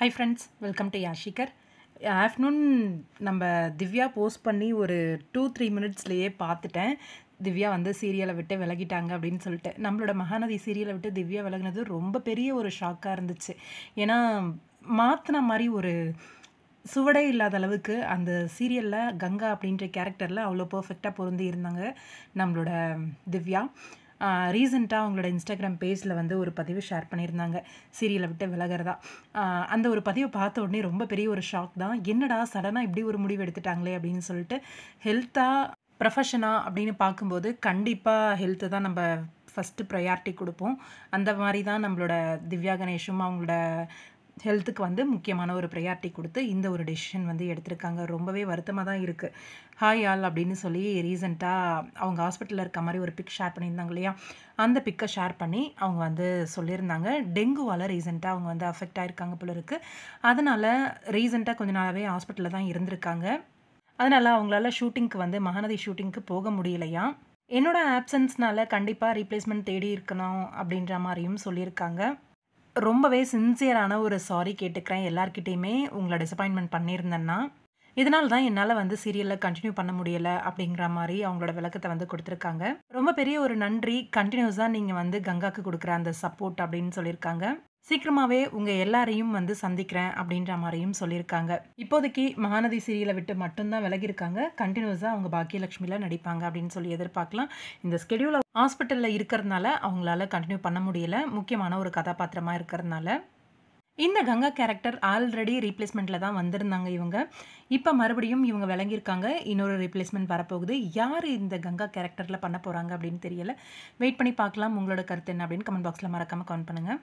high friends welcome to யாஷிகர் afternoon நம்ம Divya post பண்ணி ஒரு டூ த்ரீ மினிட்ஸ்லேயே பார்த்துட்டேன் திவ்யா வந்து சீரியலை விட்டு விலகிட்டாங்க அப்படின்னு சொல்லிட்டு நம்மளோட மகாநதி சீரியலை விட்டு திவ்யா விலகினது ரொம்ப பெரிய ஒரு ஷாக்காக இருந்துச்சு ஏன்னா மாற்றின மாதிரி ஒரு சுவடே இல்லாத அளவுக்கு அந்த சீரியலில் கங்கா அப்படின்ற கேரக்டரில் அவ்வளோ பர்ஃபெக்டாக பொருந்தி இருந்தாங்க நம்மளோட திவ்யா ரீசெண்டாக அவங்களோட இன்ஸ்டாகிராம் பேஜில் வந்து ஒரு பதிவு ஷேர் பண்ணியிருந்தாங்க சீரியலை விட்டு விலகிறதா அந்த ஒரு பதிவை பார்த்த உடனே ரொம்ப பெரிய ஒரு ஷாக் தான் என்னடா சடனாக இப்படி ஒரு முடிவு எடுத்துட்டாங்களே அப்படின்னு சொல்லிட்டு ஹெல்த்தாக ப்ரொஃபஷனாக அப்படின்னு பார்க்கும்போது கண்டிப்பாக ஹெல்த்து தான் நம்ம ஃபஸ்ட்டு ப்ரையாரிட்டி கொடுப்போம் அந்த மாதிரி தான் நம்மளோட திவ்யா கணேஷும் அவங்களோட ஹெல்த்துக்கு வந்து முக்கியமான ஒரு ப்ரையாரிட்டி கொடுத்து இந்த ஒரு டெசிஷன் வந்து எடுத்திருக்காங்க ரொம்பவே வருத்தமாக தான் இருக்குது ஹாய் ஆல் அப்படின்னு சொல்லி ரீசெண்டாக அவங்க ஹாஸ்பிட்டலில் இருக்க மாதிரி ஒரு பிக் ஷேர் பண்ணியிருந்தாங்க இல்லையா அந்த பிக்கை ஷேர் பண்ணி அவங்க வந்து சொல்லியிருந்தாங்க டெங்குவால் ரீசெண்டாக அவங்க வந்து அஃபெக்ட் ஆகிருக்காங்க போல இருக்குது அதனால் ரீசெண்டாக கொஞ்ச நாளாகவே ஹாஸ்பிட்டலில் தான் இருந்திருக்காங்க அதனால் அவங்களால ஷூட்டிங்க்கு வந்து மகாநதி ஷூட்டிங்க்கு போக முடியலையா என்னோடய ஆப்சன்ஸ்னால கண்டிப்பாக ரீப்ளேஸ்மெண்ட் தேடி இருக்கணும் அப்படின்ற மாதிரியும் சொல்லியிருக்காங்க ரொம்பவே சின்சியரான ஒரு சாரி கேட்டுக்கிறேன் எல்லார்கிட்டேயுமே உங்களை டிசப்பாயின்மெண்ட் பண்ணியிருந்தேன்னா இதனால தான் என்னால் வந்து சீரியலில் கண்டினியூ பண்ண முடியலை அப்படிங்கிற மாதிரி அவங்களோட விளக்கத்தை வந்து கொடுத்துருக்காங்க ரொம்ப பெரிய ஒரு நன்றி கண்டினியூஸாக நீங்கள் வந்து கங்காக்கு கொடுக்குற அந்த சப்போர்ட் அப்படின்னு சொல்லியிருக்காங்க சீக்கிரமாகவே உங்கள் எல்லாரையும் வந்து சந்திக்கிறேன் அப்படின்ற மாதிரியும் சொல்லியிருக்காங்க இப்போதைக்கு மகாநதி சீரியலை விட்டு மட்டும்தான் விலகியிருக்காங்க கண்டினியூஸாக அவங்க பாக்கியலட்சுமியில் நடிப்பாங்க அப்படின்னு சொல்லி எதிர்பார்க்கலாம் இந்த ஸ்கெடியூலை ஹாஸ்பிட்டலில் இருக்கிறதுனால அவங்களால கண்டினியூ பண்ண முடியல முக்கியமான ஒரு கதாபாத்திரமாக இருக்கிறதுனால இந்த கங்கா கேரக்டர் ஆல்ரெடி ரீப்ளேஸ்மெண்ட்டில் தான் வந்திருந்தாங்க இவங்க இப்போ மறுபடியும் இவங்க விளங்கியிருக்காங்க இன்னொரு ரீப்ளேஸ்மெண்ட் வரப்போகுது யார் இந்த கங்கா கேரக்டரில் பண்ண போகிறாங்க அப்படின்னு தெரியல வெயிட் பண்ணி பார்க்கலாம் உங்களோட கருத்து என்ன அப்படின்னு கமெண்ட் பாக்ஸில் மறக்காமல் கமெண்ட் பண்ணுங்கள்